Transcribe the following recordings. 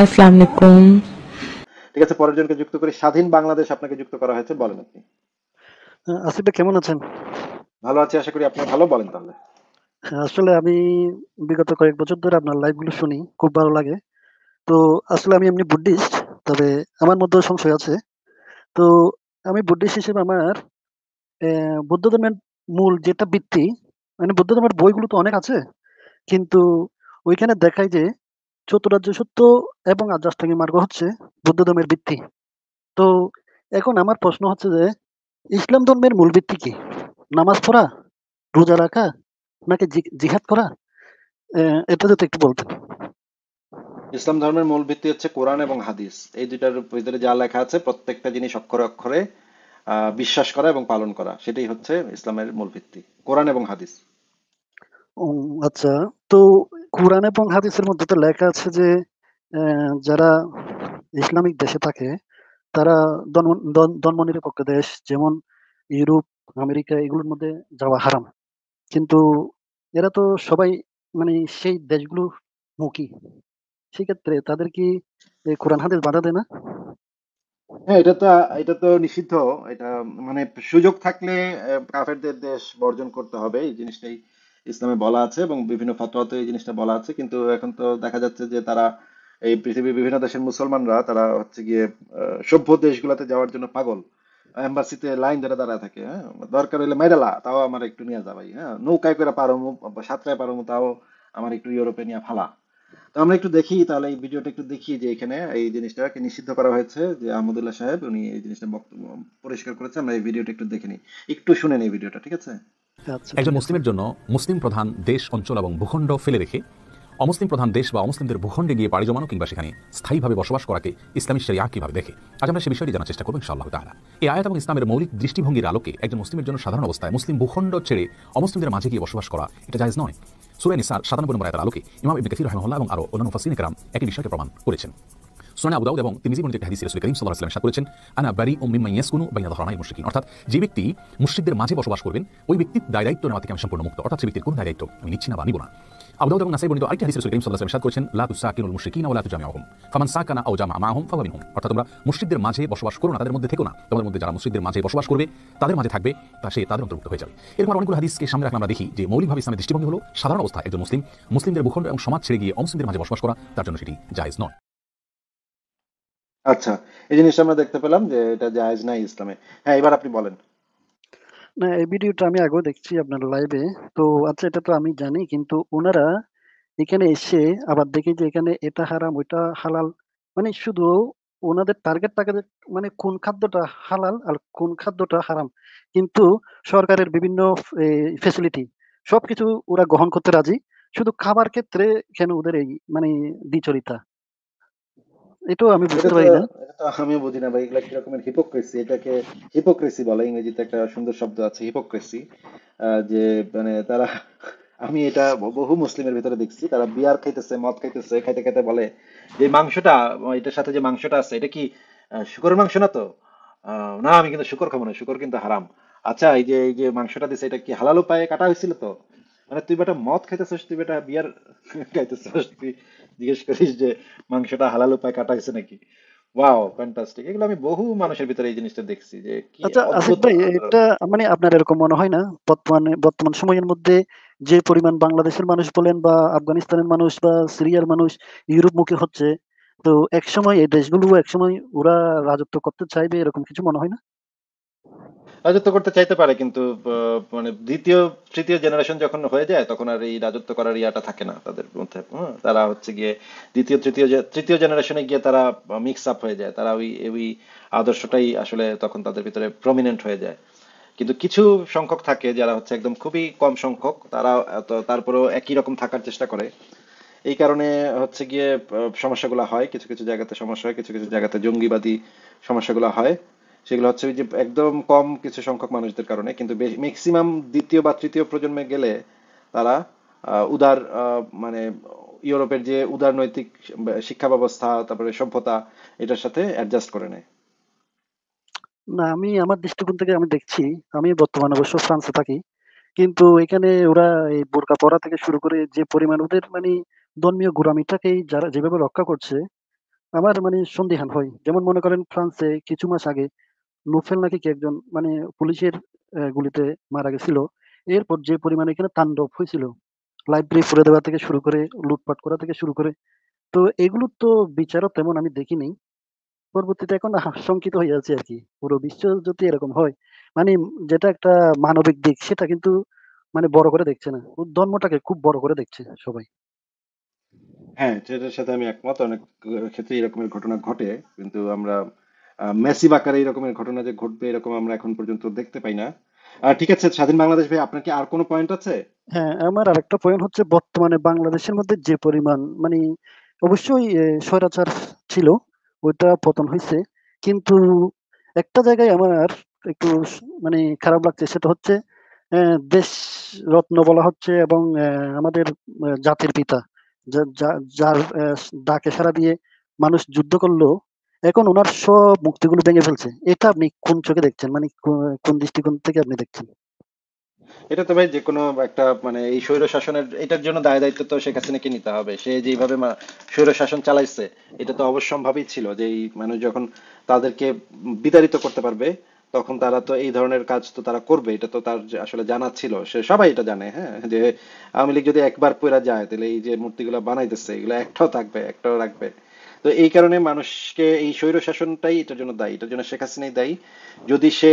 আলাইকুম ঠিক আছে পরের জনকে যুক্ত স্বাধীন বাংলাদেশ আপনাকে যুক্ত করা হয়েছে বলেন আপনি হ্যাঁ, আসিফ কেমন আছেন ভালো আছি আশা করি আপনি ভালো বলেন তাহলে হ্যাঁ, আসলে আমি বিগত কয়েক বছর ধরে আপনার লাইভগুলো শুনি খুব ভালো লাগে তো আসলে আমি এমনি বুদ্ধিস্ট তবে আমার মধ্যে সংশয় আছে তো আমি বুদ্ধিস্ট হিসেবে আমার বৌদ্ধ ধর্মের মূল যেটা বৃত্তি মানে বৌদ্ধ ধর্মের বইগুলো তো অনেক আছে কিন্তু ওইখানে দেখায় যে চতুরাজ্য সত্য এবং আদ্রাষ্টাঙ্গী মার্গ হচ্ছে বৌদ্ধ ধর্মের ভিত্তি তো এখন আমার প্রশ্ন হচ্ছে যে ইসলাম ধর্মের মূল ভিত্তি কি নামাজ পড়া রোজা রাখা নাকি জিহাদ করা এটা যদি একটু বলতেন ইসলাম ধর্মের মূল ভিত্তি হচ্ছে কোরআন এবং হাদিস এই দুইটার ভিতরে যা লেখা আছে প্রত্যেকটা জিনিস অক্ষরে অক্ষরে বিশ্বাস করা এবং পালন করা সেটাই হচ্ছে ইসলামের মূল ভিত্তি কোরআন এবং হাদিস আচ্ছা তো কোরআন এবং হাদিসের মধ্যে তো লেখা আছে যে যারা ইসলামিক দেশে থাকে তারা নিরপেক্ষ দেশ যেমন ইউরোপ আমেরিকা এগুলোর মধ্যে যাওয়া হারাম কিন্তু এরা তো সবাই মানে সেই দেশগুলো মুখী সেক্ষেত্রে তাদের কি কোরআন হাদিস বাধা দেয় না হ্যাঁ এটা তো এটা তো নিষিদ্ধ এটা মানে সুযোগ থাকলে কাফেরদের দেশ বর্জন করতে হবে এই জিনিসটাই ইসলামে বলা আছে এবং বিভিন্ন ফতোয়াতে এই জিনিসটা বলা আছে কিন্তু এখন তো দেখা যাচ্ছে যে তারা এই পৃথিবীর বিভিন্ন দেশের মুসলমানরা তারা হচ্ছে গিয়ে সভ্য দেশগুলোতে যাওয়ার জন্য পাগল এম্বাসিতে লাইন ধরে দাঁড়ায় থাকে হ্যাঁ দরকার হলে মেডালা তাও আমার একটু নিয়ে যাবাই হ্যাঁ নৌকায় করে পারমু সাতটায় পারমু তাও আমার একটু ইউরোপে নিয়ে ফালা তো আমরা একটু দেখি তাহলে এই ভিডিওটা একটু দেখি যে এখানে এই জিনিসটাকে নিষিদ্ধ করা হয়েছে যে আহমদুল্লাহ সাহেব উনি এই জিনিসটা বক্তব্য পরিষ্কার করেছে আমরা এই ভিডিওটা একটু দেখে নিই একটু শুনে নিই ভিডিওটা ঠিক আছে একজন মুসলিমের জন্য মুসলিম প্রধান দেশ অঞ্চল এবং ভূখণ্ড ফেলে রেখে অমুসলিম প্রধান দেশ বা অমুসলিমদের ভূখণ্ডে গিয়ে পাড়ি জমানো কিংবা সেখানে স্থায়ীভাবে বসবাস করাকে ইসলামী শরিয়া কীভাবে দেখে আজ আমরা সে বিষয়টি জানার চেষ্টা করবো ইনশাআল্লাহ তাহলে এই আয়াত এবং ইসলামের মৌলিক দৃষ্টিভঙ্গির আলোকে একজন মুসলিমের জন্য সাধারণ অবস্থায় মুসলিম ভূখণ্ড ছেড়ে অমুসলিমদের মাঝে গিয়ে বসবাস করা এটা জায়জ নয় সুরে ইসার সাতানব্বই নম্বর আয়াতের আলোকে ইমাম ইবনে কাসির রহমাল্লাহ এবং আরও অন্যান্য ফাসিন একরাম একই বিষয়কে প্রমাণ করেছেন সোনা এবং তিনি হাদিস করিম করেছেন আনা বারি ইয়াসকুনু বাইনা মুশরিকিন অর্থাৎ যে ব্যক্তি মুশরিকদের মাঝে বসবাস করবেন ওই দায়িত্ব নেওয়া থেকে আমি সম্পূর্ণ মুক্ত অর্থাৎ সে ব্যক্তির দায়িত্ব আমি নিচ্ছি না বা না এবং নাসাই বর্ণিত আরেকটি হাদিস করিম করেছেন লা তুসাকিনুল মুশরিকিন ওয়া লা তুজামিউহুম ফামান সাকানা আও জামা ফাওয়া মিনহুম অর্থাৎ তোমরা মুশরিকদের মাঝে বসবাস করো না তাদের মধ্যে থেকো না তোমাদের মধ্যে যারা মুশরিকদের মাঝে বসবাস করবে তাদের মাঝে থাকবে তা সে তাদের অন্তর্ভুক্ত হয়ে যাবে অনেকগুলো হাদিসকে সামনে রাখলে আমরা দেখি যে মৌলিকভাবে ইসলামের দৃষ্টিভঙ্গি হলো সাধারণ অবস্থা একজন মুসলিম মুসলিমদের ভূখণ্ড এবং সমাজ ছেড়ে গিয়ে অমুসলিমদের মাঝে বসবাস করা তার জন্য সেটি জায়েজ নয় আচ্ছা এই জিনিসটা আমরা দেখতে পেলাম যে এটা জায়েজ নাই ইসলামে হ্যাঁ এবার আপনি বলেন না এই ভিডিওটা আমি আগেও দেখছি আপনার লাইভে তো আচ্ছা এটা তো আমি জানি কিন্তু ওনারা এখানে এসে আবার দেখি যে এখানে এটা হারাম ওইটা হালাল মানে শুধু ওনাদের টার্গেট থাকে যে মানে কোন খাদ্যটা হালাল আর কোন খাদ্যটা হারাম কিন্তু সরকারের বিভিন্ন ফেসিলিটি সবকিছু ওরা গ্রহণ করতে রাজি শুধু খাবার ক্ষেত্রে কেন ওদের এই মানে দ্বিচরিতা এটাও আমি বুঝতে পারি না আমি বুঝি না ভাই এগুলা কি রকমের হিপোক্রেসি এটাকে হিপোক্রেসি বলে ইংরেজিতে একটা সুন্দর শব্দ আছে হিপোক্রেসি যে মানে তারা আমি এটা বহু মুসলিমের ভিতরে দেখছি তারা বিয়ার খাইতেছে মদ খাইতেছে খাইতে খাইতে বলে যে মাংসটা এটার সাথে যে মাংসটা আছে এটা কি শুকরের মাংস না তো না আমি কিন্তু শুকর খাবো না শুকর কিন্তু হারাম আচ্ছা এই যে এই যে মাংসটা দিছে এটা কি হালাল উপায়ে কাটা হয়েছিল তো মানে তুই বেটা মদ খাইতেছিস তুই বেটা বিয়ার খাইতেছিস তুই জিজ্ঞেস করিস যে মাংসটা হালাল উপায় কাটাইছে নাকি ওয়াও ফ্যান্টাস্টিক এগুলো আমি বহু মানুষের ভিতরে এই জিনিসটা দেখছি যে আচ্ছা আসিফ ভাই এটা মানে আপনার এরকম মনে হয় না বর্তমানে বর্তমান সময়ের মধ্যে যে পরিমাণ বাংলাদেশের মানুষ বলেন বা আফগানিস্তানের মানুষ বা সিরিয়ার মানুষ ইউরোপ মুখী হচ্ছে তো একসময় এই দেশগুলো একসময় ওরা রাজত্ব করতে চাইবে এরকম কিছু মনে হয় না রাজত্ব করতে চাইতে পারে কিন্তু মানে দ্বিতীয় তৃতীয় জেনারেশন যখন হয়ে যায় তখন আর এই রাজত্ব করার ইয়াটা থাকে না তাদের মধ্যে তারা হচ্ছে গিয়ে দ্বিতীয় তৃতীয় তৃতীয় জেনারেশনে গিয়ে তারা মিক্স আপ হয়ে যায় তারা ওই ওই আদর্শটাই আসলে তখন তাদের ভিতরে প্রমিনেন্ট হয়ে যায় কিন্তু কিছু সংখ্যক থাকে যারা হচ্ছে একদম খুবই কম সংখ্যক তারা তারপরেও একই রকম থাকার চেষ্টা করে এই কারণে হচ্ছে গিয়ে সমস্যাগুলো হয় কিছু কিছু জায়গাতে সমস্যা হয় কিছু কিছু জায়গাতে জঙ্গিবাদী সমস্যাগুলো হয় সেগুলো হচ্ছে যে একদম কম কিছু সংখ্যক মানুষদের কারণে কিন্তু ম্যাক্সিমাম দ্বিতীয় বা তৃতীয় প্রজন্মে গেলে তারা উদার মানে ইউরোপের যে উদারনৈতিক শিক্ষা ব্যবস্থা তারপরে সভ্যতা এটার সাথে অ্যাডজাস্ট করে নেয় না আমি আমার দৃষ্টিকোণ থেকে আমি দেখছি আমি বর্তমানে অবশ্য ফ্রান্সে থাকি কিন্তু এখানে ওরা এই বোরকা পরা থেকে শুরু করে যে পরিমাণ ওদের মানে ধর্মীয় গোড়ামিটাকে যারা যেভাবে রক্ষা করছে আমার মানে সন্দেহান হয় যেমন মনে করেন ফ্রান্সে কিছু মাস আগে নুফেল নাকি একজন মানে পুলিশের গুলিতে মারা গেছিল এরপর যে পরিমাণে এখানে তাণ্ডব হয়েছিল লাইব্রেরি ফুরে দেওয়া থেকে শুরু করে লুটপাট করা থেকে শুরু করে তো এগুলো তো বিচারও তেমন আমি দেখিনি পরবর্তীতে এখন আশঙ্কিত হয়ে যাচ্ছে আর কি পুরো বিশ্ব যদি এরকম হয় মানে যেটা একটা মানবিক দিক সেটা কিন্তু মানে বড় করে দেখছে না ধর্মটাকে খুব বড় করে দেখছে সবাই হ্যাঁ সেটার সাথে আমি একমত অনেক ক্ষেত্রে এরকমের ঘটনা ঘটে কিন্তু আমরা মেসিভ আকারে এরকমের ঘটনা যে ঘটবে এরকম আমরা এখন পর্যন্ত দেখতে পাই না ঠিক আছে স্বাধীন বাংলাদেশ ভাই আপনার কি আর কোনো পয়েন্ট আছে হ্যাঁ আমার আরেকটা পয়েন্ট হচ্ছে বর্তমানে বাংলাদেশের মধ্যে যে পরিমাণ মানে অবশ্যই স্বৈরাচার ছিল ওইটা পতন হয়েছে কিন্তু একটা জায়গায় আমার একটু মানে খারাপ লাগছে সেটা হচ্ছে দেশ রত্ন বলা হচ্ছে এবং আমাদের জাতির পিতা যার ডাকে সারা দিয়ে মানুষ যুদ্ধ করলো এখন ওনার সব মুক্তিগুলো ভেঙে ফেলছে এটা আপনি কোন চোখে দেখছেন মানে কোন দৃষ্টিকোণ থেকে আপনি দেখছেন এটা তো ভাই যে কোনো একটা মানে এই স্বৈর শাসনের এটার জন্য দায় দায়িত্ব তো শেখ হাসিনাকে নিতে হবে সে যেভাবে স্বৈর শাসন চালাইছে এটা তো অবশ্যম্ভাবী ছিল যে এই মানুষ যখন তাদেরকে বিতাড়িত করতে পারবে তখন তারা তো এই ধরনের কাজ তো তারা করবে এটা তো তার আসলে জানা ছিল সে সবাই এটা জানে হ্যাঁ যে আওয়ামী লীগ যদি একবার পয়রা যায় তাহলে এই যে মূর্তিগুলো বানাইতেছে এগুলো একটাও থাকবে একটাও রাখবে তো এই কারণে মানুষকে এই স্বৈর শাসনটাই এটার জন্য দায়ী এটার জন্য শেখ হাসিনাই দায়ী যদি সে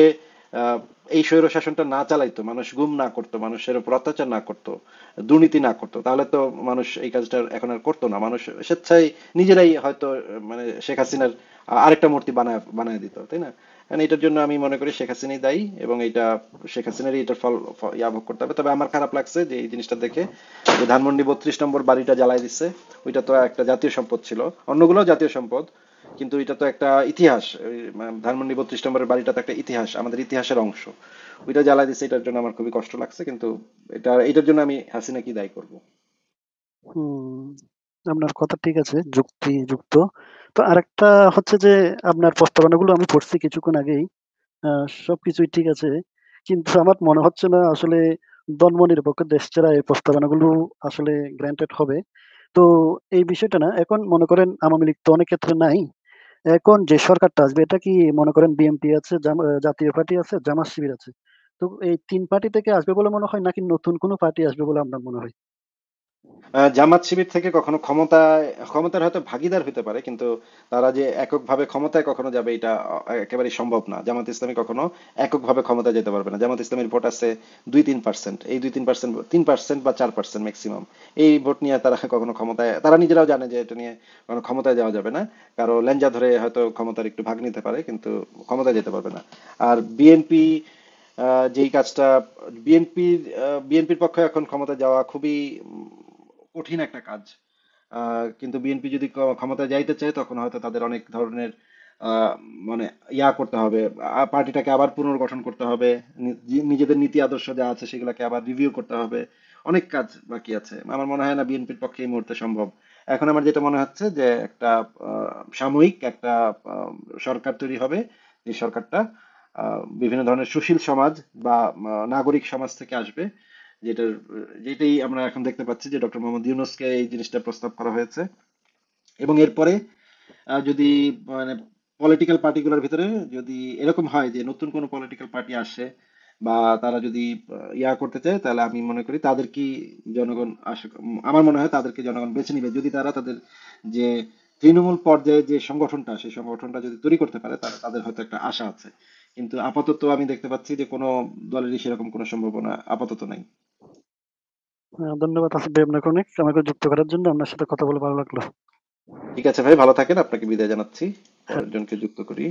এই স্বৈর শাসনটা না চালাইতো মানুষ গুম না করতো মানুষের উপর অত্যাচার না করতো দুর্নীতি না করতো তাহলে তো মানুষ এই কাজটা এখন আর করতো না মানুষ স্বেচ্ছায় নিজেরাই হয়তো মানে শেখ হাসিনার আরেকটা মূর্তি বানায় বানায় দিত তাই না মানে এটার জন্য আমি মনে করি শেখ হাসিনাই দায়ী এবং এটা শেখ হাসিনারই এটার ফল ইয়া ভোগ করতে হবে তবে আমার খারাপ লাগছে যে এই জিনিসটা দেখে যে ধানমন্ডি বত্রিশ নম্বর বাড়িটা জ্বালায় দিচ্ছে ওইটা তো একটা জাতীয় সম্পদ ছিল অন্যগুলো জাতীয় সম্পদ কিন্তু এটা তো একটা ইতিহাস ধানমন্ডি বত্রিশ নম্বরের বাড়িটা তো একটা ইতিহাস আমাদের ইতিহাসের অংশ ওইটা জ্বালা দিছে এটার জন্য আমার খুবই কষ্ট লাগছে কিন্তু এটা এটার জন্য আমি হাসিনা কি দায়ী করব আপনার কথা ঠিক আছে যুক্তি যুক্ত তো আরেকটা হচ্ছে যে আপনার প্রস্তাবনাগুলো আমি পড়ছি কিছুক্ষণ আগেই সবকিছুই ঠিক আছে কিন্তু আমার মনে হচ্ছে না আসলে ধর্মনিরপেক্ষ দেশ ছাড়া এই প্রস্তাবনাগুলো আসলে গ্রান্টেড হবে তো এই বিষয়টা না এখন মনে করেন আওয়ামী লীগ তো অনেক ক্ষেত্রে নাই এখন যে সরকারটা আসবে এটা কি মনে করেন বিএনপি আছে জাতীয় পার্টি আছে জামাত শিবির আছে তো এই তিন পার্টি থেকে আসবে বলে মনে হয় নাকি নতুন কোনো পার্টি আসবে বলে আপনার মনে হয় জামাত শিবির থেকে কখনো ক্ষমতায় ক্ষমতার হয়তো ভাগিদার হতে পারে কিন্তু তারা যে এককভাবে ক্ষমতায় কখনো যাবে এটা একেবারে সম্ভব না জামাত ইসলামী কখনো এককভাবে ক্ষমতায় যেতে পারবে না জামাত ইসলামীর ভোট আছে দুই তিন পার্সেন্ট এই দুই তিন পার্সেন্ট তিন পার্সেন্ট বা চার পার্সেন্ট ম্যাক্সিমাম এই ভোট নিয়ে তারা কখনো ক্ষমতায় তারা নিজেরাও জানে যে এটা নিয়ে কোনো ক্ষমতায় যাওয়া যাবে না কারো লেঞ্জা ধরে হয়তো ক্ষমতার একটু ভাগ নিতে পারে কিন্তু ক্ষমতায় যেতে পারবে না আর বিএনপি যেই কাজটা বিএনপির বিএনপির পক্ষে এখন ক্ষমতা যাওয়া খুবই কঠিন একটা কাজ কিন্তু বিএনপি যদি ক্ষমতায় যাইতে চায় তখন হয়তো তাদের অনেক ধরনের মানে ইয়া করতে হবে পার্টিটাকে আবার পুনর্গঠন করতে হবে নিজেদের নীতি আদর্শ যা আছে সেগুলোকে আবার রিভিউ করতে হবে অনেক কাজ বাকি আছে আমার মনে হয় না বিএনপির পক্ষে এই মুহূর্তে সম্ভব এখন আমার যেটা মনে হচ্ছে যে একটা সাময়িক একটা সরকার তৈরি হবে যে সরকারটা বিভিন্ন ধরনের সুশীল সমাজ বা নাগরিক সমাজ থেকে আসবে যেটার যেটাই আমরা এখন দেখতে পাচ্ছি যে ডক্টর মোহাম্মদ ইউনুসকে এই জিনিসটা প্রস্তাব করা হয়েছে এবং এরপরে যদি মানে পলিটিক্যাল পার্টিগুলোর ভিতরে যদি এরকম হয় যে নতুন কোনো পলিটিক্যাল পার্টি আসে বা তারা যদি ইয়া করতে চায় তাহলে আমি মনে করি তাদের কি জনগণ আমার মনে হয় তাদেরকে জনগণ বেছে নিবে যদি তারা তাদের যে তৃণমূল পর্যায়ে যে সংগঠনটা সেই সংগঠনটা যদি তৈরি করতে পারে তাহলে তাদের হয়তো একটা আশা আছে কিন্তু আপাতত আমি দেখতে পাচ্ছি যে কোনো দলেরই সেরকম কোনো সম্ভাবনা আপাতত নাই ধন্যবাদ আসিফ ভাই আপনাকে অনেক আমাকে যুক্ত করার জন্য আপনার সাথে কথা বলে ভালো লাগলো ঠিক আছে ভাই ভালো থাকেন আপনাকে বিদায় জানাচ্ছি একজনকে যুক্ত করি